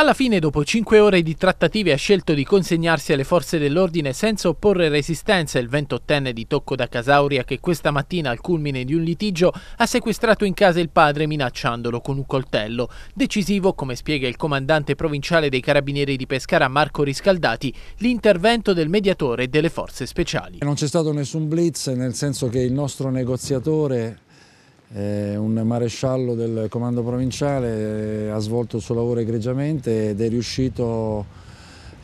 Alla fine, dopo cinque ore di trattative, ha scelto di consegnarsi alle forze dell'ordine senza opporre resistenza il 28enne di Tocco da Casauria che questa mattina, al culmine di un litigio, ha sequestrato in casa il padre minacciandolo con un coltello. Decisivo, come spiega il comandante provinciale dei Carabinieri di Pescara Marco Riscaldati, l'intervento del mediatore e delle forze speciali. Non c'è stato nessun blitz, nel senso che il nostro negoziatore è eh, un maresciallo del comando provinciale, eh, ha svolto il suo lavoro egregiamente ed è riuscito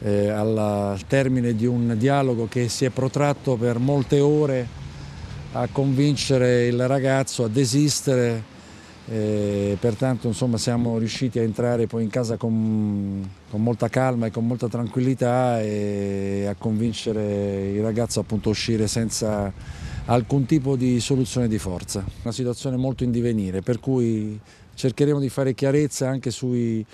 eh, al termine di un dialogo che si è protratto per molte ore a convincere il ragazzo a desistere, eh, pertanto insomma, siamo riusciti a entrare poi in casa con, con, molta calma e con molta tranquillità e a convincere il ragazzo appunto a uscire senza alcun tipo di soluzione di forza. Una situazione molto in divenire, per cui cercheremo di fare chiarezza anche sui,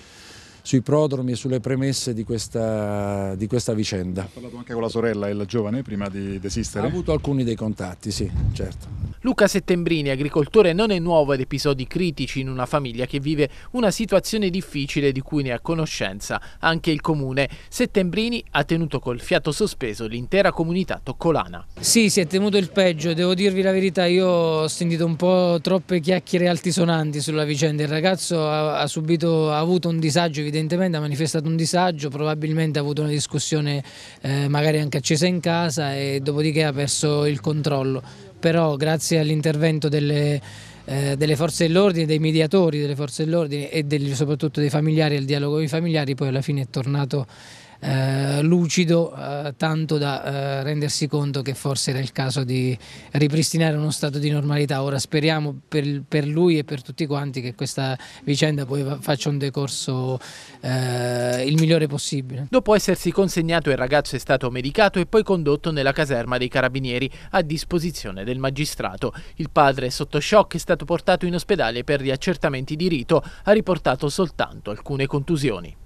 sui prodromi e sulle premesse di questa, di questa, vicenda. Ha parlato anche con la sorella e la giovane prima di desistere? Ha avuto alcuni dei contatti, sì, certo. Luca Settembrini, agricoltore, non è nuovo ad episodi critici in una famiglia che vive una situazione difficile di cui ne ha conoscenza anche il comune. Settembrini ha tenuto col fiato sospeso l'intera comunità toccolana. Sì, si è temuto il peggio, devo dirvi la verità, io ho sentito un po' troppe chiacchiere altisonanti sulla vicenda. Il ragazzo ha, ha subito, ha avuto un disagio evidentemente, ha manifestato un disagio, probabilmente ha avuto una discussione eh, magari anche accesa in casa e dopodiché ha perso il controllo però grazie all'intervento delle, eh, delle, forze dell'ordine, dei mediatori delle forze dell'ordine e degli, soprattutto dei familiari, al dialogo con i familiari, poi alla fine è tornato eh, lucido eh, tanto da eh, rendersi conto che forse era il caso di ripristinare uno stato di normalità. Ora speriamo per, per lui e per tutti quanti che questa vicenda poi faccia un decorso eh, il migliore possibile. Dopo essersi consegnato il ragazzo è stato medicato e poi condotto nella caserma dei carabinieri a disposizione del magistrato. Il padre sotto shock è stato portato in ospedale per riaccertamenti di rito, ha riportato soltanto alcune contusioni.